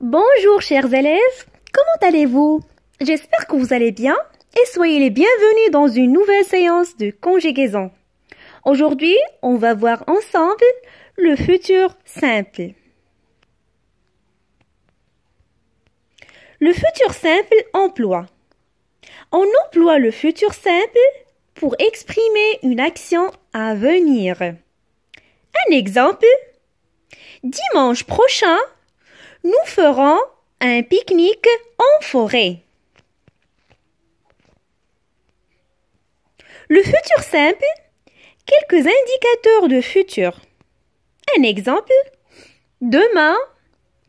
Bonjour chers élèves, comment allez-vous J'espère que vous allez bien et soyez les bienvenus dans une nouvelle séance de conjugaison. Aujourd'hui, on va voir ensemble le futur simple. Le futur simple emploie. On emploie le futur simple pour exprimer une action à venir. Un exemple. Dimanche prochain, nous ferons un pique-nique en forêt. Le futur simple, quelques indicateurs de futur. Un exemple, demain,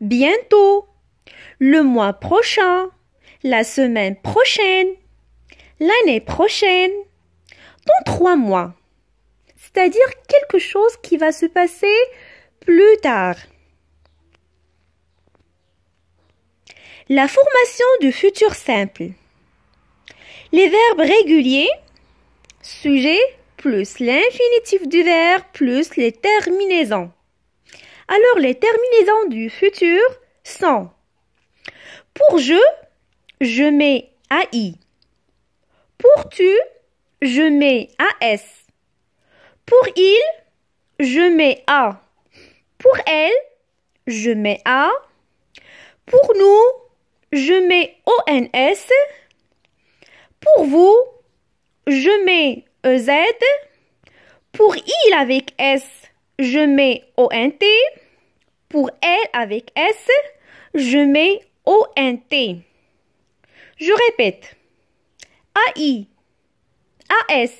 bientôt, le mois prochain, la semaine prochaine, l'année prochaine, dans trois mois. C'est-à-dire quelque chose qui va se passer plus tard. La formation du futur simple. Les verbes réguliers, sujet plus l'infinitif du verbe plus les terminaisons. Alors les terminaisons du futur sont pour je, je mets AI. Pour tu, je mets AS. Pour il, je mets A. Pour elle, je mets A. Pour nous, je mets ONS. Pour vous, je mets EZ. Pour il avec S, je mets ONT. Pour elle avec S, je mets ONT. Je répète. A AS,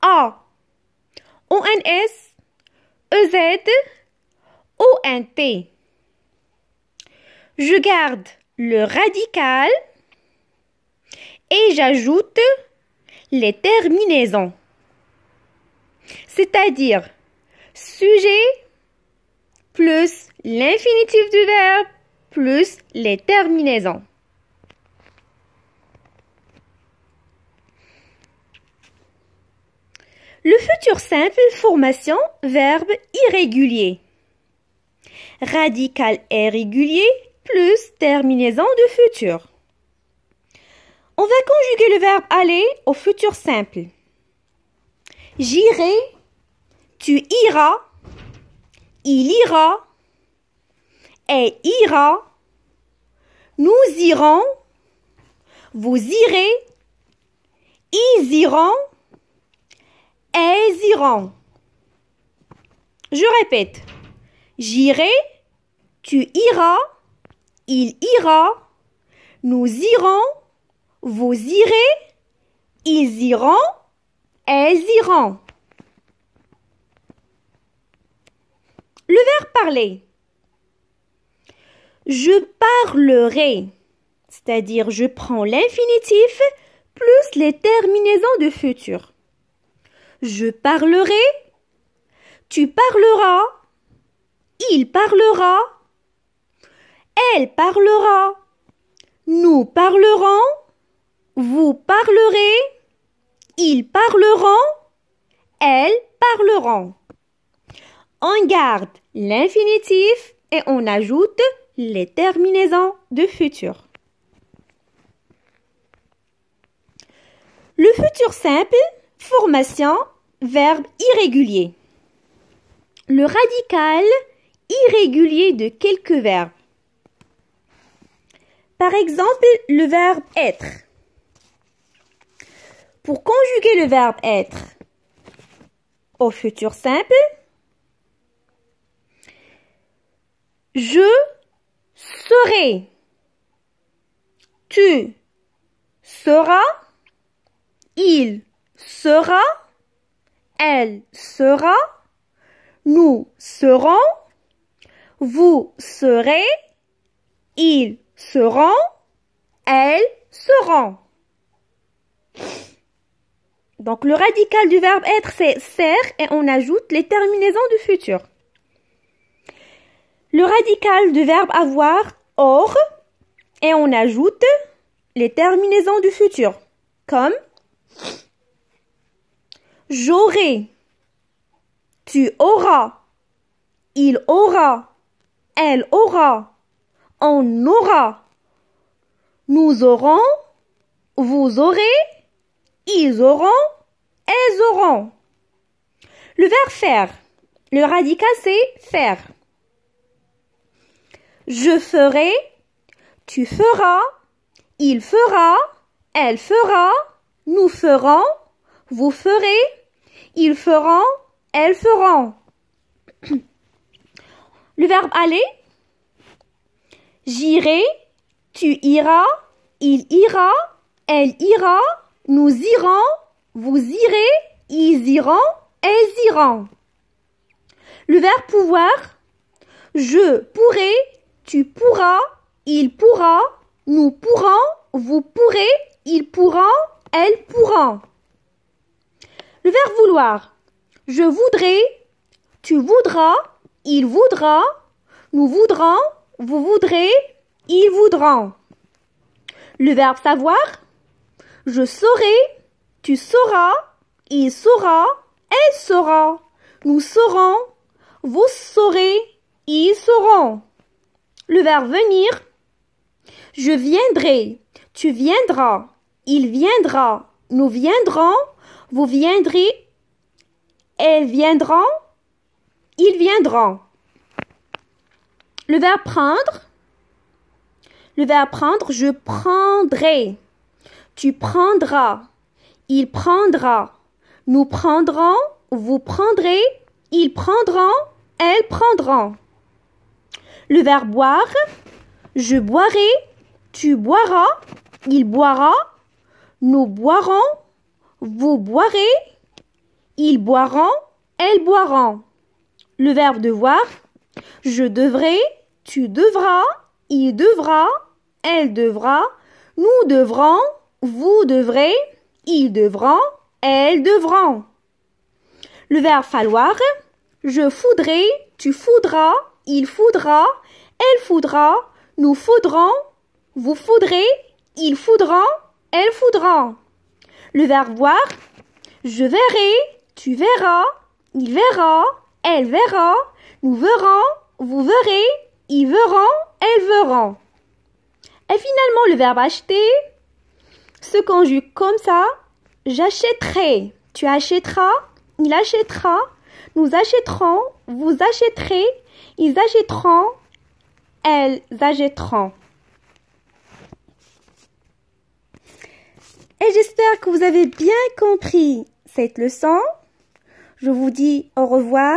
A, ONS, EZ, ONT. Je garde le radical et j'ajoute les terminaisons. C'est-à-dire sujet plus l'infinitif du verbe plus les terminaisons. Le futur simple, formation, verbe irrégulier. Radical irrégulier plus terminaison du futur. On va conjuguer le verbe aller au futur simple. J'irai, tu iras, il ira, elle ira, nous irons, vous irez, ils iront, elles iront. Je répète, j'irai, tu iras, il ira. Nous irons. Vous irez. Ils iront. Elles iront. Le verbe parler. Je parlerai, c'est-à-dire je prends l'infinitif plus les terminaisons de futur. Je parlerai, tu parleras, il parlera, elle parlera. Nous parlerons. Vous parlerez. Ils parleront. Elles parleront. On garde l'infinitif et on ajoute les terminaisons de futur. Le futur simple, formation, verbe irrégulier. Le radical irrégulier de quelques verbes. Par exemple, le verbe être. Pour conjuguer le verbe être au futur simple, je serai, tu seras, il sera, elle sera, nous serons, vous serez, il se rend, elle se rend. Donc le radical du verbe être, c'est ser » et on ajoute les terminaisons du futur. Le radical du verbe avoir, or, et on ajoute les terminaisons du futur, comme j'aurai, tu auras, il aura, elle aura on aura. Nous aurons, vous aurez, ils auront, elles auront. Le verbe faire. Le radical c'est faire. Je ferai, tu feras, il fera, elle fera, nous ferons, vous ferez, ils feront, elles feront. Le verbe aller, J'irai, tu iras, il ira, elle ira, nous irons, vous irez, ils iront, elles iront. Le verbe pouvoir, je pourrai, tu pourras, il pourra, nous pourrons, vous pourrez, ils pourront, elles pourront. Le verbe vouloir, je voudrais, tu voudras, il voudra, nous voudrons, vous voudrez, ils voudront. Le verbe savoir, je saurai, tu sauras, il saura, elle saura, nous saurons, vous saurez, ils sauront. Le verbe venir, je viendrai, tu viendras, il viendra, nous viendrons, vous viendrez, elles viendront, ils viendront. Le verbe prendre. Le verbe prendre, je prendrai. Tu prendras. Il prendra. Nous prendrons. Vous prendrez. Ils prendront. Elles prendront. Le verbe boire. Je boirai. Tu boiras. Il boira. Nous boirons. Vous boirez. Ils boiront. Elles boiront. Le verbe devoir. Je devrais, tu devras, il devra, elle devra, nous devrons, vous devrez, ils devront, elles devront. Le verbe falloir, je foudrai, tu foudras, il faudra, elle foudra, nous foudrons, vous foudrez, ils faudra, elles foudront. Le verbe voir, je verrai, tu verras, il verra, elle verra, nous verrons, vous verrez, ils verront, elles verront. Et finalement, le verbe acheter se conjugue comme ça. J'achèterai, tu achèteras, il achètera, nous achèterons, vous achèterez, ils achèteront, elles achèteront. Et j'espère que vous avez bien compris cette leçon. Je vous dis au revoir